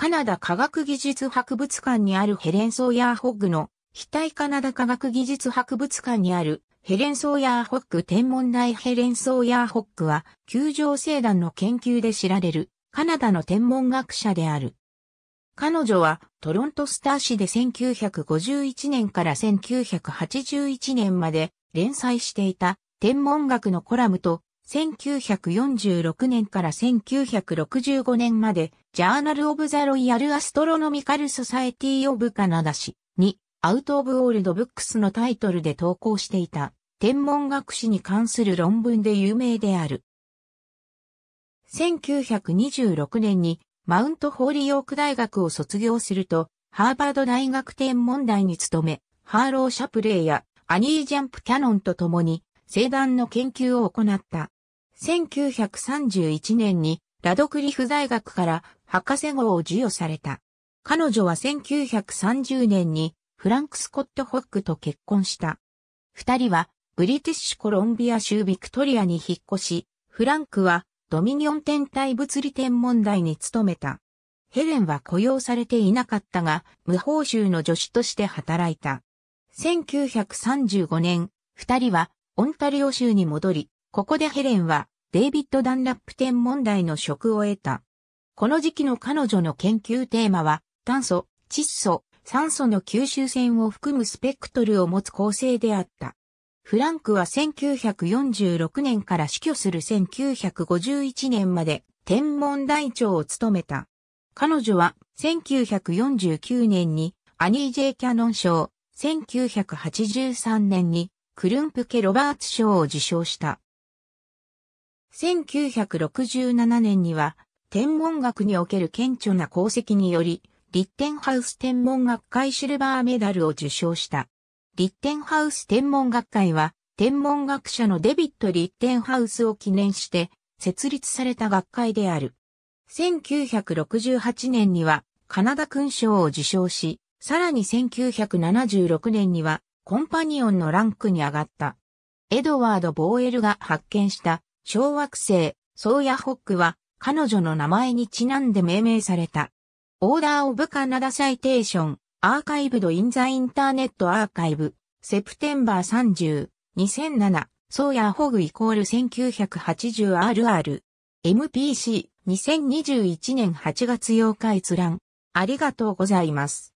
カナダ科学技術博物館にあるヘレン・ソーヤー・ホッグの、非対カナダ科学技術博物館にあるヘレン・ソーヤー・ホッグ天文台ヘレン・ソーヤー・ホッグは、球状星団の研究で知られる、カナダの天文学者である。彼女は、トロントスター市で1951年から1981年まで連載していた天文学のコラムと1946年から1965年まで、ジャーナル・オブ・ザ・ロイヤル・アストロノミカル・ソサエティ・オブ・カナダ誌に、アウト・オブ・オールド・ブックスのタイトルで投稿していた、天文学史に関する論文で有名である。1926年に、マウント・ホーリー・オーク大学を卒業すると、ハーバード大学天文台に勤め、ハーロー・シャプレーやアニー・ジャンプ・キャノンと共に、星団の研究を行った。1931年にラドクリフ大学から博士号を授与された。彼女は1930年にフランク・スコット・ホックと結婚した。二人はブリティッシュコロンビア州ビクトリアに引っ越し、フランクはドミニオン天体物理天文台に勤めた。ヘレンは雇用されていなかったが、無報酬の助手として働いた。1935年、二人はオンタリオ州に戻り、ここでヘレンは、デイビッド・ダンラップ天文台の職を得た。この時期の彼女の研究テーマは、炭素、窒素、酸素の吸収線を含むスペクトルを持つ構成であった。フランクは1946年から死去する1951年まで天文台長を務めた。彼女は1949年にアニー・ジェイ・キャノン賞、1983年にクルンプケ・ロバーツ賞を受賞した。1967年には、天文学における顕著な功績により、リッテンハウス天文学会シルバーメダルを受賞した。リッテンハウス天文学会は、天文学者のデビット・リッテンハウスを記念して、設立された学会である。1968年には、カナダ勲章を受賞し、さらに1976年には、コンパニオンのランクに上がった。エドワード・ボーエルが発見した小惑星、ソーヤホックは、彼女の名前にちなんで命名された。オーダーオブカナダサイテーション、アーカイブドインザインターネットアーカイブ、セプテンバー30、2007、ソーヤホグイコール 1980RR、MPC、2021年8月8日閲覧。ありがとうございます。